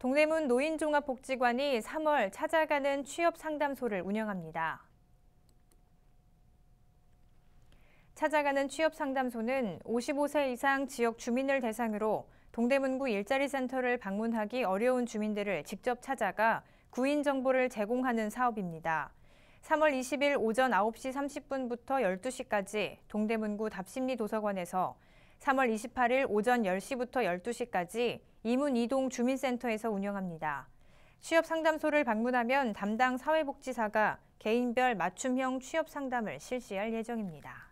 동대문 노인종합복지관이 3월 찾아가는 취업 상담소를 운영합니다. 찾아가는 취업 상담소는 55세 이상 지역 주민을 대상으로 동대문구 일자리 센터를 방문하기 어려운 주민들을 직접 찾아가 구인 정보를 제공하는 사업입니다. 3월 20일 오전 9시 30분부터 12시까지 동대문구 답심리 도서관에서 3월 28일 오전 10시부터 12시까지 이문이동 주민센터에서 운영합니다. 취업 상담소를 방문하면 담당 사회복지사가 개인별 맞춤형 취업 상담을 실시할 예정입니다.